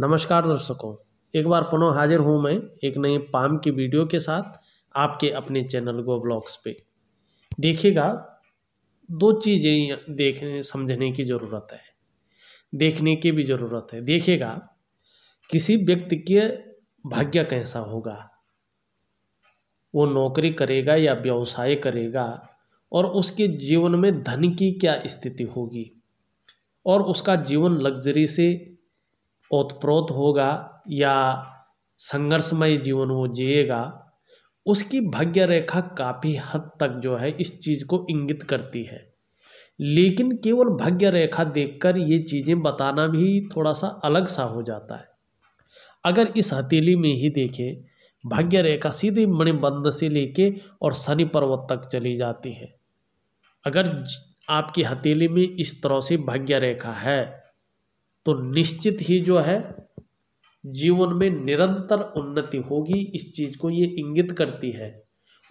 नमस्कार दर्शकों एक बार पुनः हाजिर हूँ मैं एक नए पाम की वीडियो के साथ आपके अपने चैनल गो ब्लॉग्स पे देखिएगा दो चीज़ें देखने समझने की ज़रूरत है देखने की भी ज़रूरत है देखिएगा किसी व्यक्ति के भाग्य कैसा होगा वो नौकरी करेगा या व्यवसाय करेगा और उसके जीवन में धन की क्या स्थिति होगी और उसका जीवन लग्जरी से ओतप्रोत होगा या संघर्षमय जीवन वो जिएगा उसकी भाग्य रेखा काफ़ी हद तक जो है इस चीज़ को इंगित करती है लेकिन केवल भाग्य रेखा देखकर ये चीज़ें बताना भी थोड़ा सा अलग सा हो जाता है अगर इस हथेली में ही देखें भाग्य रेखा सीधे मणिबंध से लेके और शनि पर्वत तक चली जाती है अगर आपकी हथेली में इस तरह से भाग्य रेखा है तो निश्चित ही जो है जीवन में निरंतर उन्नति होगी इस चीज़ को ये इंगित करती है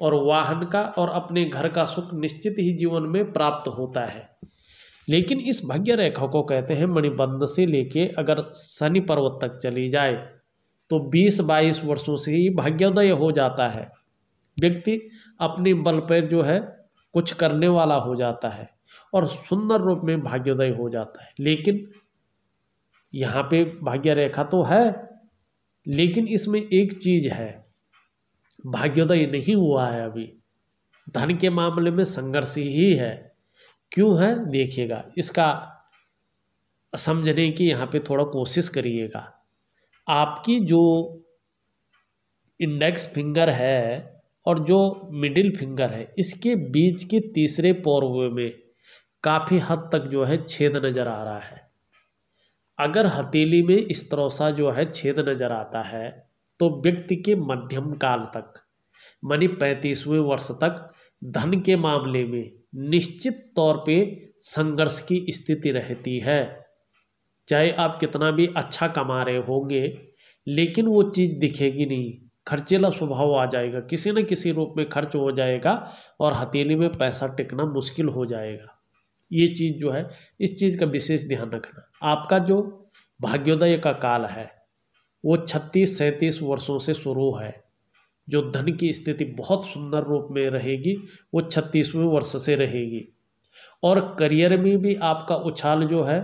और वाहन का और अपने घर का सुख निश्चित ही जीवन में प्राप्त होता है लेकिन इस भाग्य रेखा को कहते हैं मणिबंध से लेके अगर शनि पर्वत तक चली जाए तो 20-22 वर्षों से ही भाग्योदय हो जाता है व्यक्ति अपने बल पर जो है कुछ करने वाला हो जाता है और सुंदर रूप में भाग्योदय हो जाता है लेकिन यहाँ पे भाग्य रेखा तो है लेकिन इसमें एक चीज है भाग्योदय नहीं हुआ है अभी धन के मामले में संघर्ष ही है क्यों है देखिएगा इसका समझने की यहाँ पे थोड़ा कोशिश करिएगा आपकी जो इंडेक्स फिंगर है और जो मिडिल फिंगर है इसके बीच के तीसरे पौर्व में काफ़ी हद तक जो है छेद नज़र आ रहा है अगर हथेली में स्त्रोसा जो है छेद नजर आता है तो व्यक्ति के मध्यम काल तक मानी पैंतीसवें वर्ष तक धन के मामले में निश्चित तौर पे संघर्ष की स्थिति रहती है चाहे आप कितना भी अच्छा कमा रहे होंगे लेकिन वो चीज़ दिखेगी नहीं खर्चेला स्वभाव आ जाएगा किसी न किसी रूप में खर्च हो जाएगा और हथेली में पैसा टिकना मुश्किल हो जाएगा ये चीज़ जो है इस चीज़ का विशेष ध्यान रखना आपका जो भाग्योदय का काल है वो छत्तीस सैंतीस वर्षों से शुरू है जो धन की स्थिति बहुत सुंदर रूप में रहेगी वो छत्तीसवें वर्ष से रहेगी और करियर में भी आपका उछाल जो है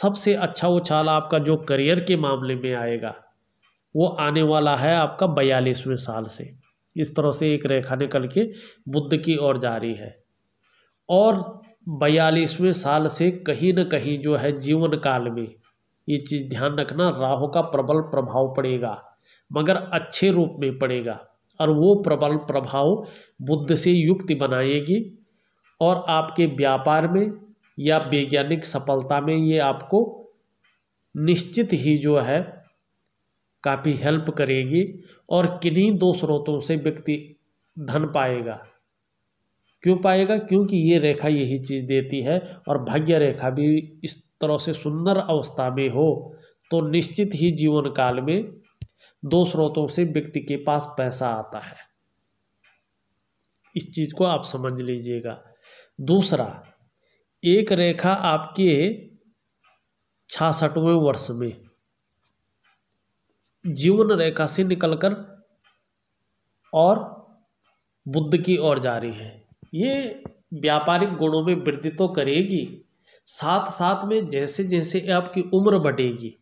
सबसे अच्छा उछाल आपका जो करियर के मामले में आएगा वो आने वाला है आपका बयालीसवें साल से इस तरह से एक रेखा निकल के बुद्ध की ओर जारी है और बयालीसवें साल से कहीं ना कहीं जो है जीवन काल में ये चीज़ ध्यान रखना राहु का प्रबल प्रभाव पड़ेगा मगर अच्छे रूप में पड़ेगा और वो प्रबल प्रभाव बुद्ध से युक्ति बनाएगी और आपके व्यापार में या वैज्ञानिक सफलता में ये आपको निश्चित ही जो है काफ़ी हेल्प करेगी और किन्हीं दो स्रोतों से व्यक्ति धन पाएगा क्यों पाएगा क्योंकि ये रेखा यही चीज़ देती है और भाग्य रेखा भी इस तरह से सुंदर अवस्था में हो तो निश्चित ही जीवन काल में दो स्रोतों से व्यक्ति के पास पैसा आता है इस चीज़ को आप समझ लीजिएगा दूसरा एक रेखा आपके छासठवें वर्ष में जीवन रेखा से निकलकर और बुद्ध की ओर जा रही है ये व्यापारिक गुणों में वृद्धि तो करेगी साथ साथ में जैसे जैसे आपकी उम्र बढ़ेगी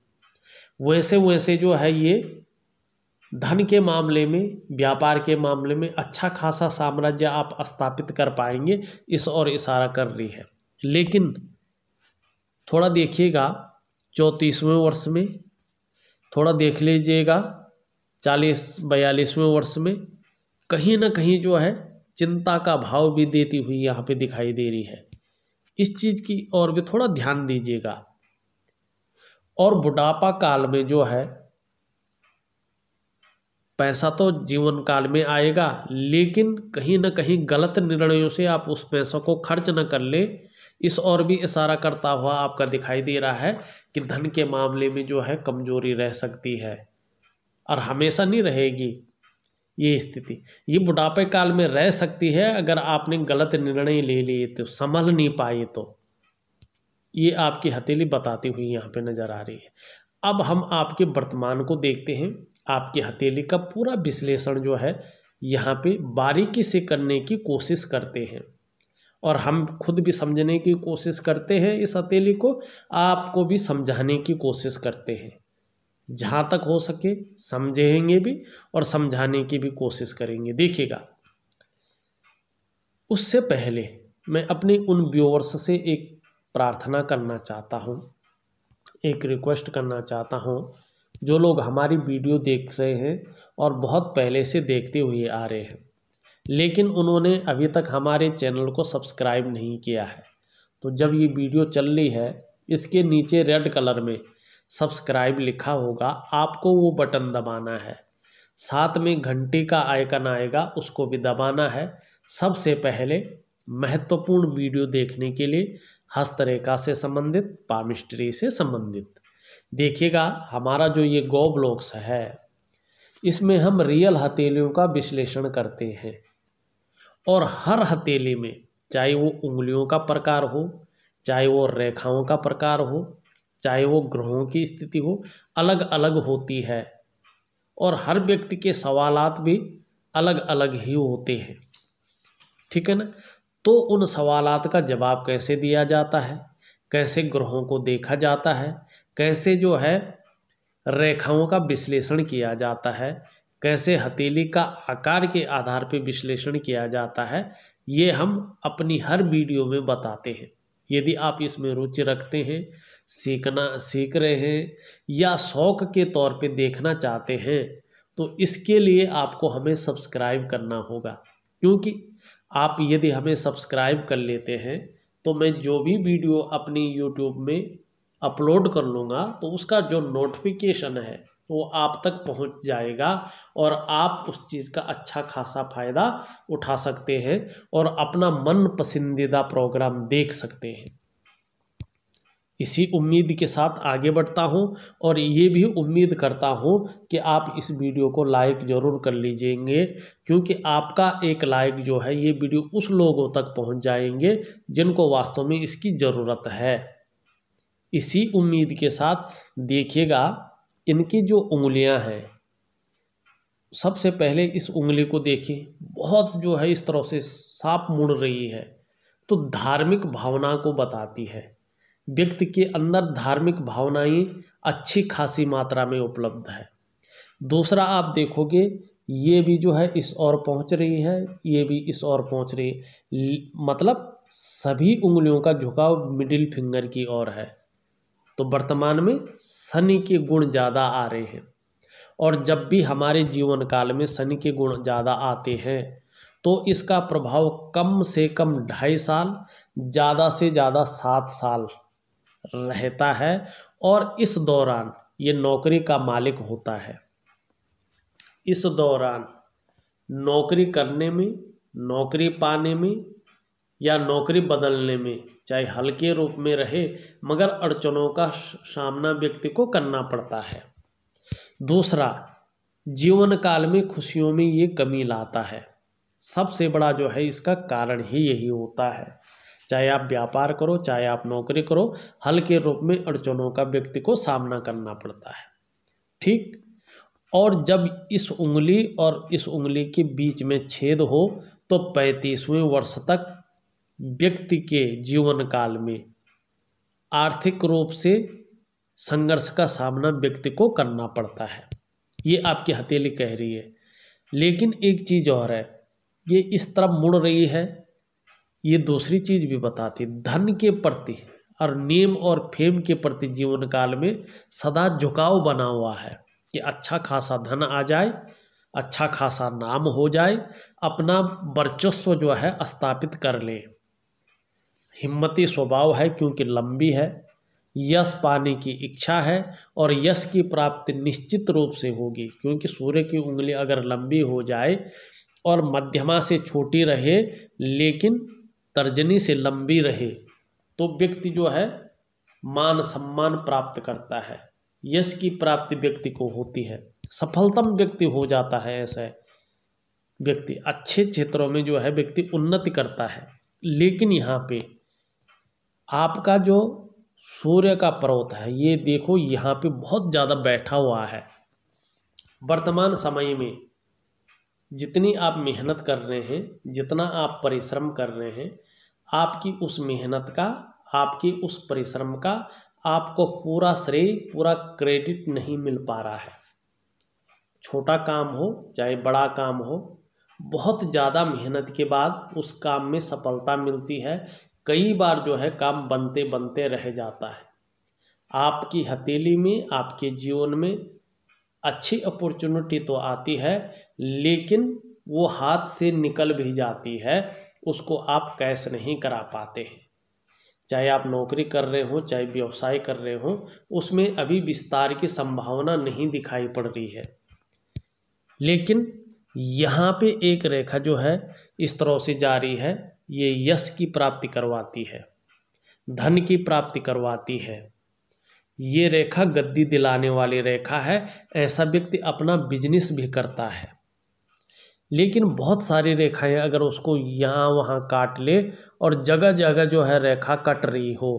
वैसे वैसे जो है ये धन के मामले में व्यापार के मामले में अच्छा खासा साम्राज्य आप स्थापित कर पाएंगे इस और इशारा कर रही है लेकिन थोड़ा देखिएगा चौंतीसवें वर्ष में थोड़ा देख लीजिएगा चालीस बयालीसवें वर्ष में कहीं ना कहीं जो है चिंता का भाव भी देती हुई यहाँ पे दिखाई दे रही है इस चीज़ की और भी थोड़ा ध्यान दीजिएगा और बुढ़ापा काल में जो है पैसा तो जीवन काल में आएगा लेकिन कहीं ना कहीं गलत निर्णयों से आप उस पैसों को खर्च न कर ले इस और भी इशारा करता हुआ आपका दिखाई दे रहा है कि धन के मामले में जो है कमजोरी रह सकती है और हमेशा नहीं रहेगी ये स्थिति ये बुढ़ापे काल में रह सकती है अगर आपने गलत निर्णय ले लिए तो संभल नहीं पाए तो ये आपकी हथेली बताती हुई यहाँ पे नज़र आ रही है अब हम आपके वर्तमान को देखते हैं आपकी हथेली का पूरा विश्लेषण जो है यहाँ पे बारीकी से करने की कोशिश करते हैं और हम खुद भी समझने की कोशिश करते हैं इस हथेली को आपको भी समझाने की कोशिश करते हैं जहाँ तक हो सके समझेंगे भी और समझाने की भी कोशिश करेंगे देखिएगा उससे पहले मैं अपने उन व्यूअर्स से एक प्रार्थना करना चाहता हूँ एक रिक्वेस्ट करना चाहता हूँ जो लोग हमारी वीडियो देख रहे हैं और बहुत पहले से देखते हुए आ रहे हैं लेकिन उन्होंने अभी तक हमारे चैनल को सब्सक्राइब नहीं किया है तो जब ये वीडियो चल रही है इसके नीचे रेड कलर में सब्सक्राइब लिखा होगा आपको वो बटन दबाना है साथ में घंटी का आइकन आएगा उसको भी दबाना है सबसे पहले महत्वपूर्ण वीडियो देखने के लिए हस्तरेखा से संबंधित पामिस्ट्री से संबंधित देखिएगा हमारा जो ये गो ब्लॉक्स है इसमें हम रियल हथेलियों का विश्लेषण करते हैं और हर हथेली में चाहे वो उंगलियों का प्रकार हो चाहे वो रेखाओं का प्रकार हो चाहे वो ग्रहों की स्थिति हो अलग अलग होती है और हर व्यक्ति के सवालात भी अलग अलग ही होते हैं ठीक है ना तो उन सवालात का जवाब कैसे दिया जाता है कैसे ग्रहों को देखा जाता है कैसे जो है रेखाओं का विश्लेषण किया जाता है कैसे हथेली का आकार के आधार पर विश्लेषण किया जाता है ये हम अपनी हर वीडियो में बताते हैं यदि आप इसमें रुचि रखते हैं सीखना सीख रहे हैं या शौक के तौर पे देखना चाहते हैं तो इसके लिए आपको हमें सब्सक्राइब करना होगा क्योंकि आप यदि हमें सब्सक्राइब कर लेते हैं तो मैं जो भी वीडियो अपनी यूट्यूब में अपलोड कर लूँगा तो उसका जो नोटिफिकेशन है वो आप तक पहुंच जाएगा और आप उस चीज़ का अच्छा खासा फ़ायदा उठा सकते हैं और अपना मन पसंदीदा प्रोग्राम देख सकते हैं इसी उम्मीद के साथ आगे बढ़ता हूँ और ये भी उम्मीद करता हूँ कि आप इस वीडियो को लाइक ज़रूर कर लीजिएंगे क्योंकि आपका एक लाइक जो है ये वीडियो उस लोगों तक पहुँच जाएंगे जिनको वास्तव में इसकी ज़रूरत है इसी उम्मीद के साथ देखिएगा इनकी जो उंगलियां हैं सबसे पहले इस उंगली को देखिए बहुत जो है इस तरह से साफ मुड़ रही है तो धार्मिक भावना को बताती है व्यक्ति के अंदर धार्मिक भावनाएं अच्छी खासी मात्रा में उपलब्ध है दूसरा आप देखोगे ये भी जो है इस ओर पहुंच रही है ये भी इस ओर पहुंच रही है मतलब सभी उंगलियों का झुकाव मिडिल फिंगर की ओर है तो वर्तमान में शनि के गुण ज़्यादा आ रहे हैं और जब भी हमारे जीवन काल में शनि के गुण ज़्यादा आते हैं तो इसका प्रभाव कम से कम ढाई साल ज़्यादा से ज़्यादा सात साल रहता है और इस दौरान ये नौकरी का मालिक होता है इस दौरान नौकरी करने में नौकरी पाने में या नौकरी बदलने में चाहे हल्के रूप में रहे मगर अड़चनों का सामना व्यक्ति को करना पड़ता है दूसरा जीवन काल में खुशियों में ये कमी लाता है सबसे बड़ा जो है इसका कारण ही यही होता है चाहे आप व्यापार करो चाहे आप नौकरी करो हल के रूप में अड़चनों का व्यक्ति को सामना करना पड़ता है ठीक और जब इस उंगली और इस उंगली के बीच में छेद हो तो पैंतीसवें वर्ष तक व्यक्ति के जीवन काल में आर्थिक रूप से संघर्ष का सामना व्यक्ति को करना पड़ता है ये आपकी हथेली कह रही है लेकिन एक चीज़ और है ये इस तरफ मुड़ रही है ये दूसरी चीज भी बताती धन के प्रति और नेम और फेम के प्रति जीवन काल में सदा झुकाव बना हुआ है कि अच्छा खासा धन आ जाए अच्छा खासा नाम हो जाए अपना वर्चस्व जो है स्थापित कर लें हिम्मती स्वभाव है क्योंकि लंबी है यश पाने की इच्छा है और यश की प्राप्ति निश्चित रूप से होगी क्योंकि सूर्य की उंगली अगर लंबी हो जाए और मध्यमा से छोटी रहे लेकिन तर्जनी से लंबी रहे तो व्यक्ति जो है मान सम्मान प्राप्त करता है यश की प्राप्ति व्यक्ति को होती है सफलतम व्यक्ति हो जाता है ऐसा व्यक्ति अच्छे क्षेत्रों में जो है व्यक्ति उन्नति करता है लेकिन यहाँ पे आपका जो सूर्य का पर्वत है ये देखो यहाँ पे बहुत ज़्यादा बैठा हुआ है वर्तमान समय में जितनी आप मेहनत कर रहे हैं जितना आप परिश्रम कर रहे हैं आपकी उस मेहनत का आपकी उस परिश्रम का आपको पूरा श्रेय पूरा क्रेडिट नहीं मिल पा रहा है छोटा काम हो चाहे बड़ा काम हो बहुत ज़्यादा मेहनत के बाद उस काम में सफलता मिलती है कई बार जो है काम बनते बनते रह जाता है आपकी हथेली में आपके जीवन में अच्छी अपॉर्चुनिटी तो आती है लेकिन वो हाथ से निकल भी जाती है उसको आप कैश नहीं करा पाते हैं चाहे आप नौकरी कर रहे हो चाहे व्यवसाय कर रहे हो उसमें अभी विस्तार की संभावना नहीं दिखाई पड़ रही है लेकिन यहाँ पे एक रेखा जो है इस तरह से जारी है ये यश की प्राप्ति करवाती है धन की प्राप्ति करवाती है ये रेखा गद्दी दिलाने वाली रेखा है ऐसा व्यक्ति अपना बिजनेस भी करता है लेकिन बहुत सारी रेखाएं अगर उसको यहाँ वहाँ काट ले और जगह जगह जो है रेखा कट रही हो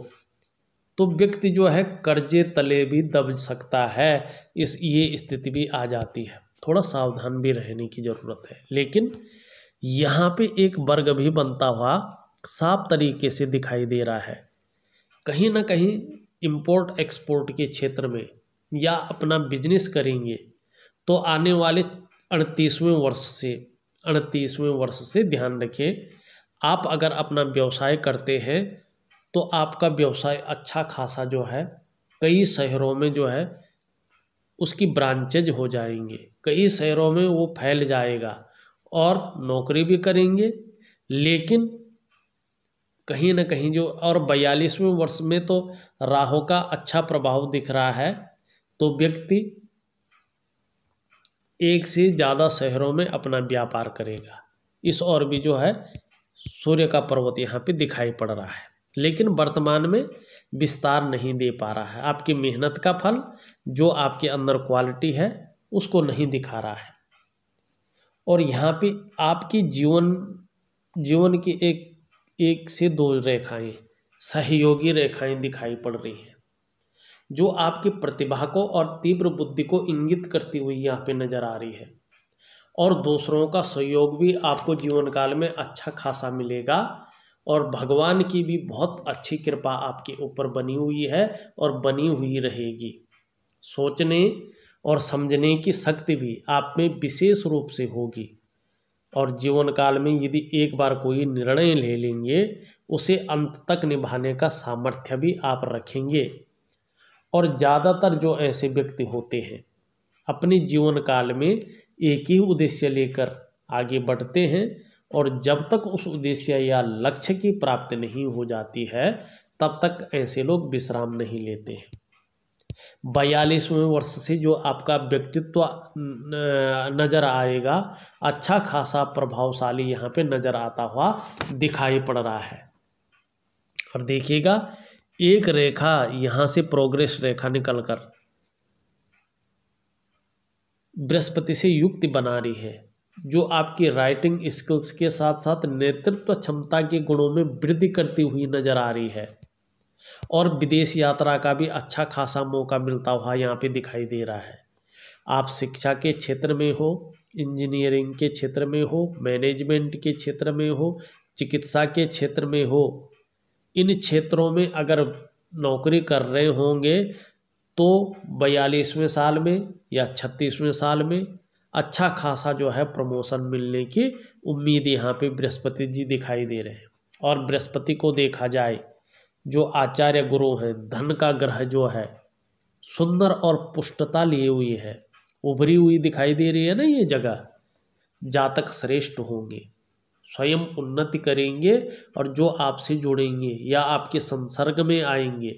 तो व्यक्ति जो है कर्जे तले भी दब सकता है इस ये स्थिति भी आ जाती है थोड़ा सावधान भी रहने की ज़रूरत है लेकिन यहाँ पे एक वर्ग भी बनता हुआ साफ तरीके से दिखाई दे रहा है कहीं ना कहीं इम्पोर्ट एक्सपोर्ट के क्षेत्र में या अपना बिजनेस करेंगे तो आने वाले अड़तीसवें वर्ष से अड़तीसवें वर्ष से ध्यान रखें आप अगर अपना व्यवसाय करते हैं तो आपका व्यवसाय अच्छा खासा जो है कई शहरों में जो है उसकी ब्रांचेज हो जाएंगे कई शहरों में वो फैल जाएगा और नौकरी भी करेंगे लेकिन कहीं ना कहीं जो और बयालीसवें वर्ष में तो राहु का अच्छा प्रभाव दिख रहा है तो व्यक्ति एक से ज़्यादा शहरों में अपना व्यापार करेगा इस और भी जो है सूर्य का पर्वत यहाँ पे दिखाई पड़ रहा है लेकिन वर्तमान में विस्तार नहीं दे पा रहा है आपकी मेहनत का फल जो आपके अंदर क्वालिटी है उसको नहीं दिखा रहा है और यहाँ पे आपकी जीवन जीवन की एक एक से दो रेखाएं सहयोगी रेखाएं दिखाई पड़ रही हैं जो आपकी प्रतिभा को और तीव्र बुद्धि को इंगित करती हुई यहाँ पे नज़र आ रही है और दूसरों का सहयोग भी आपको जीवन काल में अच्छा खासा मिलेगा और भगवान की भी बहुत अच्छी कृपा आपके ऊपर बनी हुई है और बनी हुई रहेगी सोचने और समझने की शक्ति भी आप में विशेष रूप से होगी और जीवन काल में यदि एक बार कोई निर्णय ले लेंगे उसे अंत तक निभाने का सामर्थ्य भी आप रखेंगे और ज़्यादातर जो ऐसे व्यक्ति होते हैं अपने जीवन काल में एक ही उद्देश्य लेकर आगे बढ़ते हैं और जब तक उस उद्देश्य या लक्ष्य की प्राप्ति नहीं हो जाती है तब तक ऐसे लोग विश्राम नहीं लेते हैं बयालीसवें वर्ष से जो आपका व्यक्तित्व नज़र आएगा अच्छा खासा प्रभावशाली यहाँ पे नज़र आता हुआ दिखाई पड़ रहा है और देखिएगा एक रेखा यहाँ से प्रोग्रेस रेखा निकलकर बृहस्पति से युक्ति बना रही है जो आपकी राइटिंग स्किल्स के साथ साथ नेतृत्व क्षमता के गुणों में वृद्धि करती हुई नजर आ रही है और विदेश यात्रा का भी अच्छा खासा मौका मिलता हुआ यहाँ पे दिखाई दे रहा है आप शिक्षा के क्षेत्र में हो इंजीनियरिंग के क्षेत्र में हो मैनेजमेंट के क्षेत्र में हो चिकित्सा के क्षेत्र में हो इन क्षेत्रों में अगर नौकरी कर रहे होंगे तो बयालीसवें साल में या छत्तीसवें साल में अच्छा खासा जो है प्रमोशन मिलने की उम्मीद यहाँ पे बृहस्पति जी दिखाई दे रहे हैं और बृहस्पति को देखा जाए जो आचार्य गुरु हैं धन का ग्रह जो है सुंदर और पुष्टता लिए हुई है उभरी हुई दिखाई दे रही है ना ये जगह जातक श्रेष्ठ होंगे स्वयं उन्नति करेंगे और जो आपसे जुड़ेंगे या आपके संसर्ग में आएंगे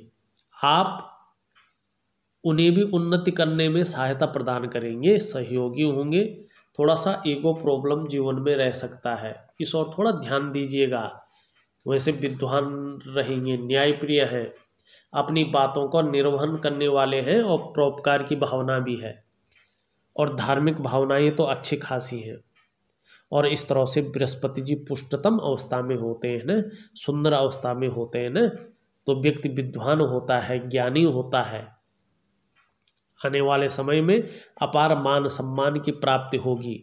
आप उन्हें भी उन्नति करने में सहायता प्रदान करेंगे सहयोगी होंगे थोड़ा सा ईगो प्रॉब्लम जीवन में रह सकता है इस और थोड़ा ध्यान दीजिएगा वैसे विद्वान रहेंगे न्यायप्रिय है अपनी बातों को निर्वहन करने वाले हैं और परोपकार की भावना भी है और धार्मिक भावनाएं तो अच्छी खासी हैं और इस तरह से बृहस्पति जी पुष्टतम अवस्था में होते हैं न सुंदर अवस्था में होते हैं न तो व्यक्ति विद्वान होता है ज्ञानी होता है आने वाले समय में अपार मान सम्मान की प्राप्ति होगी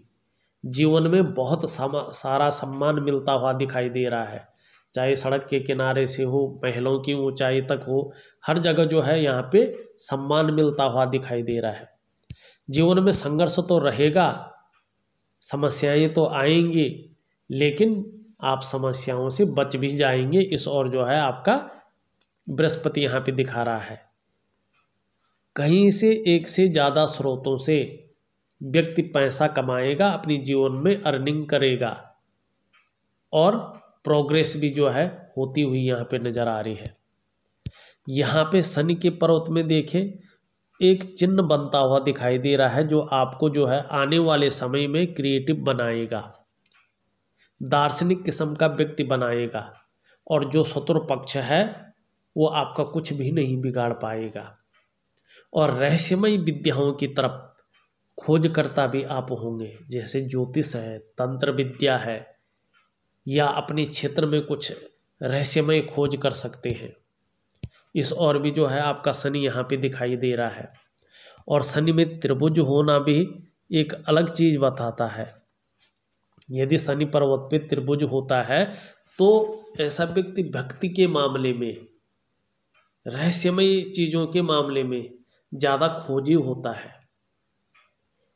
जीवन में बहुत सारा सम्मान मिलता हुआ दिखाई दे रहा है चाहे सड़क के किनारे से हो महलों की ऊंचाई तक हो हर जगह जो है यहाँ पे सम्मान मिलता हुआ दिखाई दे रहा है जीवन में संघर्ष तो रहेगा समस्याएं तो आएंगी लेकिन आप समस्याओं से बच भी जाएंगे इस और जो है आपका बृहस्पति यहाँ पे दिखा रहा है कहीं से एक से ज़्यादा स्रोतों से व्यक्ति पैसा कमाएगा अपनी जीवन में अर्निंग करेगा और प्रोग्रेस भी जो है होती हुई यहाँ पे नज़र आ रही है यहाँ पे शनि के पर्वत में देखें एक चिन्ह बनता हुआ दिखाई दे रहा है जो आपको जो है आने वाले समय में क्रिएटिव बनाएगा दार्शनिक किस्म का व्यक्ति बनाएगा और जो शत्रु पक्ष है वो आपका कुछ भी नहीं बिगाड़ पाएगा और रहस्यमय विद्याओं की तरफ खोजकर्ता भी आप होंगे जैसे ज्योतिष है तंत्र विद्या है या अपने क्षेत्र में कुछ रहस्यमय खोज कर सकते हैं इस और भी जो है आपका शनि यहाँ पे दिखाई दे रहा है और शनि में त्रिभुज होना भी एक अलग चीज़ बताता है यदि शनि पर्वत पे त्रिभुज होता है तो ऐसा व्यक्ति भक्ति के मामले में रहस्यमय चीज़ों के मामले में ज़्यादा खोजी होता है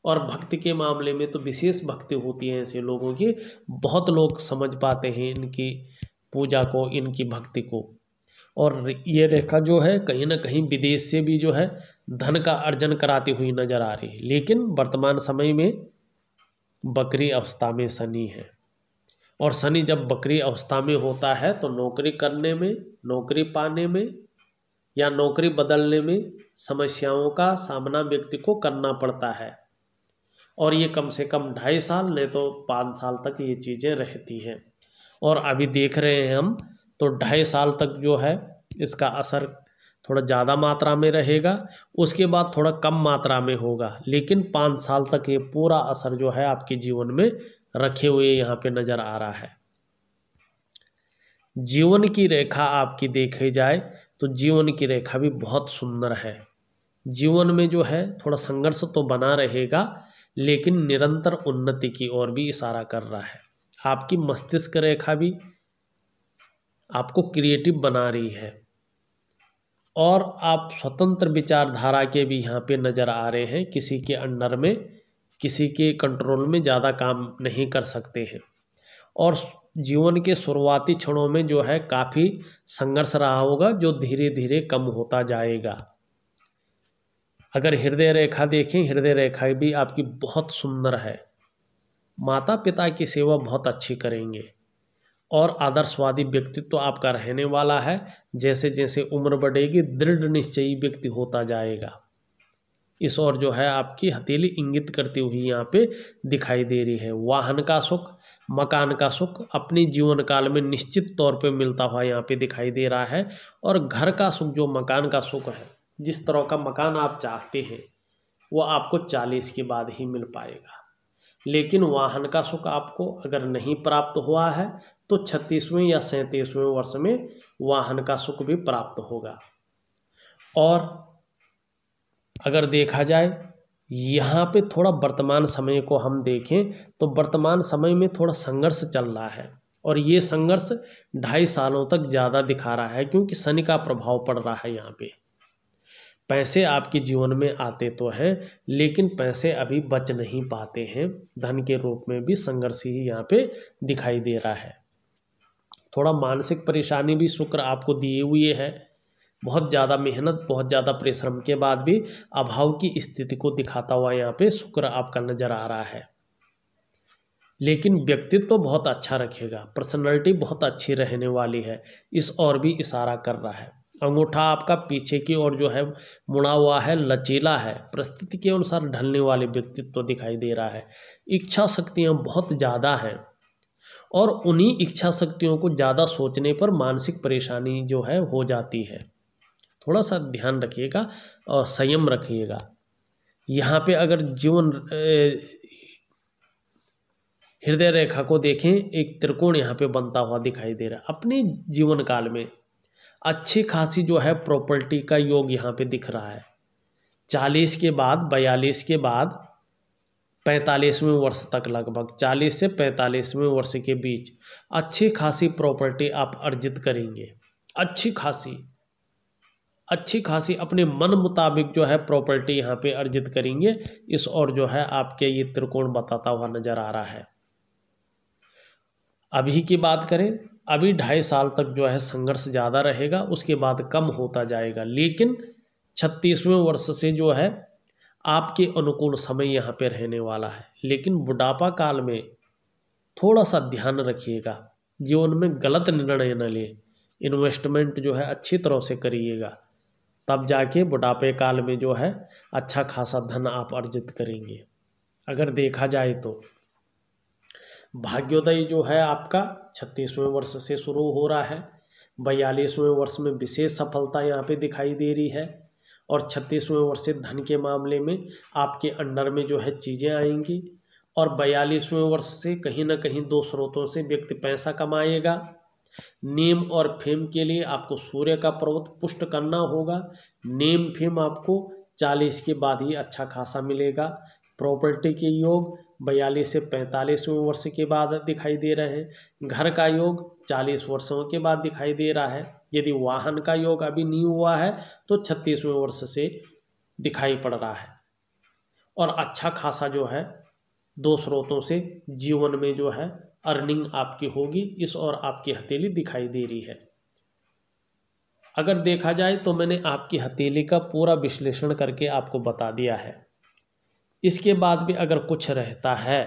और भक्ति के मामले में तो विशेष भक्ति होती है ऐसे लोगों की बहुत लोग समझ पाते हैं इनकी पूजा को इनकी भक्ति को और ये रेखा जो है कहीं ना कहीं विदेश से भी जो है धन का अर्जन कराती हुई नजर आ रही है लेकिन वर्तमान समय में बकरी अवस्था में शनि है और शनि जब बकरी अवस्था में होता है तो नौकरी करने में नौकरी पाने में या नौकरी बदलने में समस्याओं का सामना व्यक्ति को करना पड़ता है और ये कम से कम ढाई साल नहीं तो पाँच साल तक ये चीज़ें रहती हैं और अभी देख रहे हैं हम तो ढाई साल तक जो है इसका असर थोड़ा ज़्यादा मात्रा में रहेगा उसके बाद थोड़ा कम मात्रा में होगा लेकिन पाँच साल तक ये पूरा असर जो है आपके जीवन में रखे हुए यहाँ पे नज़र आ रहा है जीवन की रेखा आपकी देखी जाए तो जीवन की रेखा भी बहुत सुंदर है जीवन में जो है थोड़ा संघर्ष तो बना रहेगा लेकिन निरंतर उन्नति की ओर भी इशारा कर रहा है आपकी मस्तिष्क रेखा भी आपको क्रिएटिव बना रही है और आप स्वतंत्र विचारधारा के भी यहाँ पे नज़र आ रहे हैं किसी के अंडर में किसी के कंट्रोल में ज़्यादा काम नहीं कर सकते हैं और जीवन के शुरुआती क्षणों में जो है काफ़ी संघर्ष रहा होगा जो धीरे धीरे कम होता जाएगा अगर हृदय रेखा देखें हृदय रेखा भी आपकी बहुत सुंदर है माता पिता की सेवा बहुत अच्छी करेंगे और आदर्शवादी व्यक्तित्व तो आपका रहने वाला है जैसे जैसे उम्र बढ़ेगी दृढ़ निश्चयी व्यक्ति होता जाएगा इस और जो है आपकी हथेली इंगित करती हुई यहाँ पे दिखाई दे रही है वाहन का सुख मकान का सुख अपने जीवन काल में निश्चित तौर पे मिलता हुआ यहाँ पे दिखाई दे रहा है और घर का सुख जो मकान का सुख है जिस तरह का मकान आप चाहते हैं वो आपको चालीस के बाद ही मिल पाएगा लेकिन वाहन का सुख आपको अगर नहीं प्राप्त हुआ है तो छत्तीसवें या सैंतीसवें वर्ष में वाहन का सुख भी प्राप्त होगा और अगर देखा जाए यहाँ पे थोड़ा वर्तमान समय को हम देखें तो वर्तमान समय में थोड़ा संघर्ष चल रहा है और ये संघर्ष ढाई सालों तक ज़्यादा दिखा रहा है क्योंकि शनि का प्रभाव पड़ रहा है यहाँ पे पैसे आपके जीवन में आते तो हैं लेकिन पैसे अभी बच नहीं पाते हैं धन के रूप में भी संघर्ष ही यहाँ पे दिखाई दे रहा है थोड़ा मानसिक परेशानी भी शुक्र आपको दिए हुए है बहुत ज़्यादा मेहनत बहुत ज़्यादा परिश्रम के बाद भी अभाव की स्थिति को दिखाता हुआ यहाँ पे शुक्र आपका नज़र आ रहा है लेकिन व्यक्तित्व तो बहुत अच्छा रखेगा पर्सनैलिटी बहुत अच्छी रहने वाली है इस और भी इशारा कर रहा है अंगूठा आपका पीछे की ओर जो है मुड़ा हुआ है लचीला है परिस्थिति के अनुसार ढलने वाले व्यक्तित्व तो दिखाई दे रहा है इच्छा शक्तियाँ बहुत ज़्यादा हैं और उन्हीं इच्छा शक्तियों को ज़्यादा सोचने पर मानसिक परेशानी जो है हो जाती है थोड़ा सा ध्यान रखिएगा और संयम रखिएगा यहाँ पे अगर जीवन हृदय रेखा को देखें एक त्रिकोण यहाँ पे बनता हुआ दिखाई दे रहा है अपने जीवन काल में अच्छी खासी जो है प्रॉपर्टी का योग यहाँ पे दिख रहा है चालीस के बाद बयालीस के बाद पैंतालीसवें वर्ष तक लगभग चालीस से पैंतालीसवें वर्ष के बीच अच्छी खासी प्रॉपर्टी आप अर्जित करेंगे अच्छी खासी अच्छी खासी अपने मन मुताबिक जो है प्रॉपर्टी यहाँ पे अर्जित करेंगे इस और जो है आपके ये त्रिकोण बताता हुआ नज़र आ रहा है अभी की बात करें अभी ढाई साल तक जो है संघर्ष ज़्यादा रहेगा उसके बाद कम होता जाएगा लेकिन छत्तीसवें वर्ष से जो है आपके अनुकूल समय यहाँ पे रहने वाला है लेकिन बुढ़ापा काल में थोड़ा सा ध्यान रखिएगा जीवन में गलत निर्णय न लें इन्वेस्टमेंट जो है अच्छी तरह से करिएगा तब जाके बुढ़ापे काल में जो है अच्छा खासा धन आप अर्जित करेंगे अगर देखा जाए तो भाग्योदय जो है आपका छत्तीसवें वर्ष से शुरू हो रहा है बयालीसवें वर्ष में विशेष सफलता यहाँ पे दिखाई दे रही है और छत्तीसवें वर्ष से धन के मामले में आपके अंडर में जो है चीज़ें आएंगी और बयालीसवें वर्ष से कहीं ना कहीं दो स्रोतों से व्यक्ति पैसा कमाएगा नेम और फेम के लिए आपको सूर्य का पर्वत पुष्ट करना होगा नेम फेम आपको चालीस के बाद ही अच्छा खासा मिलेगा प्रॉपर्टी के योग बयालीस से पैंतालीसवें वर्ष के बाद दिखाई दे रहे हैं घर का योग चालीस वर्षों के बाद दिखाई दे रहा है यदि वाहन का योग अभी नहीं हुआ है तो छत्तीसवें वर्ष से दिखाई पड़ रहा है और अच्छा खासा जो है दो स्रोतों से जीवन में जो है अर्निंग आपकी होगी इस और आपकी हथेली दिखाई दे रही है अगर देखा जाए तो मैंने आपकी हथेली का पूरा विश्लेषण करके आपको बता दिया है इसके बाद भी अगर कुछ रहता है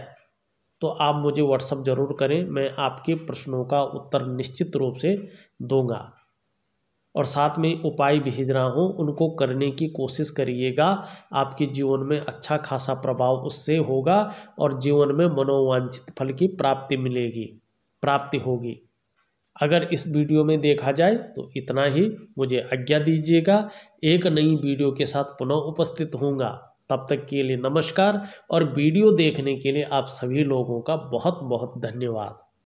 तो आप मुझे व्हाट्सअप ज़रूर करें मैं आपके प्रश्नों का उत्तर निश्चित रूप से दूँगा और साथ में उपाय भेज रहा हूँ उनको करने की कोशिश करिएगा आपके जीवन में अच्छा खासा प्रभाव उससे होगा और जीवन में मनोवांछित फल की प्राप्ति मिलेगी प्राप्ति होगी अगर इस वीडियो में देखा जाए तो इतना ही मुझे आज्ञा दीजिएगा एक नई वीडियो के साथ पुनः उपस्थित होऊंगा तब तक के लिए नमस्कार और वीडियो देखने के लिए आप सभी लोगों का बहुत बहुत धन्यवाद